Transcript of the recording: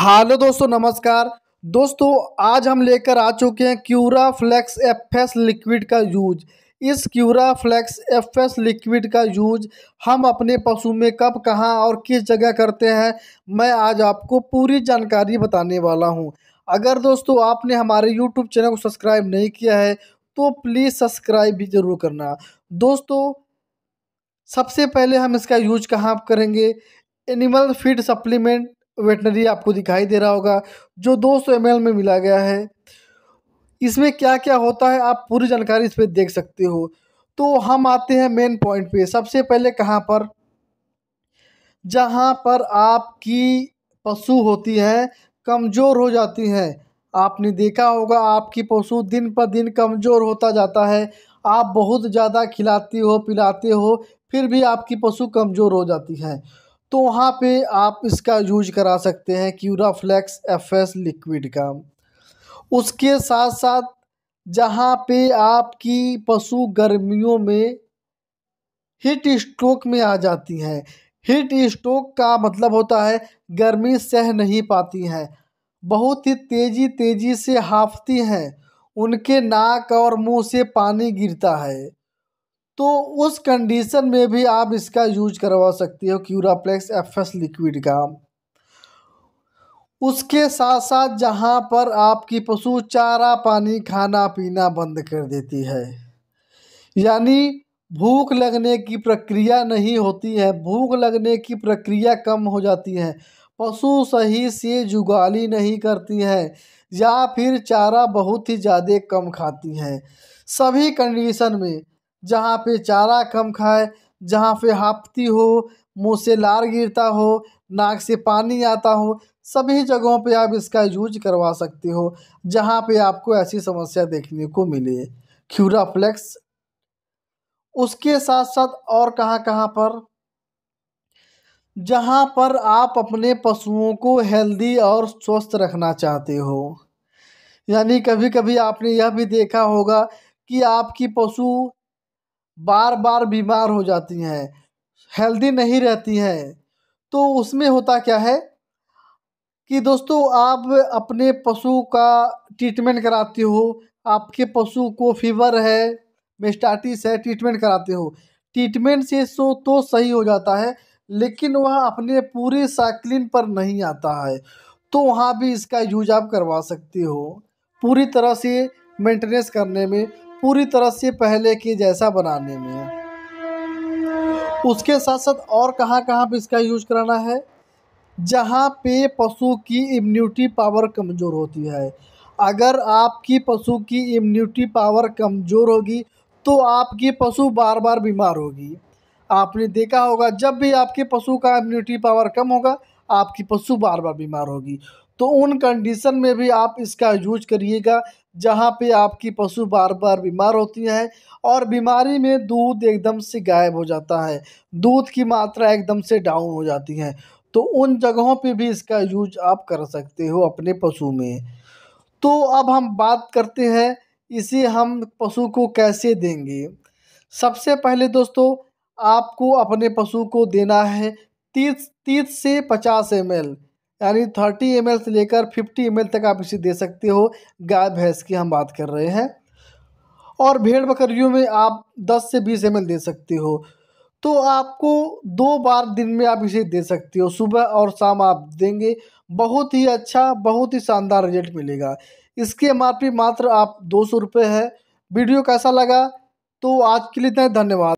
hello दोस्तों नमस्कार दोस्तों आज हम लेकर आ चुके हैं Cura Flex F S liquid का यूज इस Cura Flex F S liquid का यूज हम अपने पशु में कब कहाँ और किस जगह करते हैं मैं आज आपको पूरी जानकारी बताने वाला हूँ अगर दोस्तों आपने हमारे यूट्यूब चैनल को सब्सक्राइब नहीं किया है तो प्लीज़ सब्सक्राइब भी ज़रूर करना दोस्तों सबसे पहले हम इसका यूज कहाँ करेंगे एनिमल फीड सप्लीमेंट वेटनरी आपको दिखाई दे रहा होगा जो 200 सौ में मिला गया है इसमें क्या क्या होता है आप पूरी जानकारी इस पर देख सकते हो तो हम आते हैं मेन पॉइंट पे सबसे पहले कहाँ पर जहाँ पर आपकी पशु होती हैं कमज़ोर हो जाती हैं आपने देखा होगा आपकी पशु दिन पर दिन कमज़ोर होता जाता है आप बहुत ज़्यादा खिलाती हो पिलाते हो फिर भी आपकी पशु कमज़ोर हो जाती है तो वहाँ पे आप इसका यूज करा सकते हैं क्यूराफ्लेक्स एस लिक्विड का उसके साथ साथ जहाँ पे आपकी पशु गर्मियों में हीट स्ट्रोक में आ जाती हैं हीट स्ट्रोक का मतलब होता है गर्मी सह नहीं पाती हैं बहुत ही तेज़ी तेज़ी से हाँफती हैं उनके नाक और मुंह से पानी गिरता है तो उस कंडीशन में भी आप इसका यूज करवा सकती हो क्यूराप्लेक्स एफ एस लिक्विड का उसके साथ साथ जहाँ पर आपकी पशु चारा पानी खाना पीना बंद कर देती है यानी भूख लगने की प्रक्रिया नहीं होती है भूख लगने की प्रक्रिया कम हो जाती है पशु सही से जुगाली नहीं करती है या फिर चारा बहुत ही ज़्यादा कम खाती हैं सभी कंडीशन में जहाँ पे चारा कम खाए जहाँ पे हाफती हो मुंह से लार गिरता हो नाक से पानी आता हो सभी जगहों पे आप इसका यूज करवा सकते हो जहाँ पे आपको ऐसी समस्या देखने को मिले फ्लेक्स उसके साथ साथ और कहाँ कहाँ पर जहाँ पर आप अपने पशुओं को हेल्दी और स्वस्थ रखना चाहते हो यानी कभी कभी आपने यह भी देखा होगा कि आपकी पशु बार बार बीमार हो जाती हैं हेल्दी नहीं रहती हैं तो उसमें होता क्या है कि दोस्तों आप अपने पशु का ट्रीटमेंट कराते हो आपके पशु को फीवर है मेस्टाटिस है ट्रीटमेंट कराते हो ट्रीटमेंट से सो तो सही हो जाता है लेकिन वह अपने पूरे साइक्लिन पर नहीं आता है तो वहाँ भी इसका यूज आप करवा सकते हो पूरी तरह से मेंटेनेंस करने में पूरी तरह से पहले के जैसा बनाने में उसके साथ साथ और कहाँ कहाँ पर इसका यूज कराना है जहाँ पे पशु की इम्यूनिटी पावर कमज़ोर होती है अगर आपकी पशु की इम्यूनिटी पावर कमज़ोर होगी तो आपकी पशु बार बार बीमार होगी आपने देखा होगा जब भी आपके पशु का इम्यूनिटी पावर कम होगा आपकी पशु बार बार बीमार होगी तो उन कंडीशन में भी आप इसका यूज करिएगा जहाँ पे आपकी पशु बार बार बीमार होती हैं और बीमारी में दूध एकदम से गायब हो जाता है दूध की मात्रा एकदम से डाउन हो जाती है तो उन जगहों पे भी इसका यूज आप कर सकते हो अपने पशु में तो अब हम बात करते हैं इसे हम पशु को कैसे देंगे सबसे पहले दोस्तों आपको अपने पशु को देना है तीस तीस से पचास एम एल यानी थर्टी एम से लेकर फिफ्टी एम तक आप इसे दे सकते हो गाय भैंस की हम बात कर रहे हैं और भेड़ बकरियों में आप दस से बीस एम दे सकते हो तो आपको दो बार दिन में आप इसे दे सकते हो सुबह और शाम आप देंगे बहुत ही अच्छा बहुत ही शानदार रिजल्ट मिलेगा इसके एम मात्र आप दो सौ रुपये है वीडियो कैसा लगा तो आज के लिए इतना धन्यवाद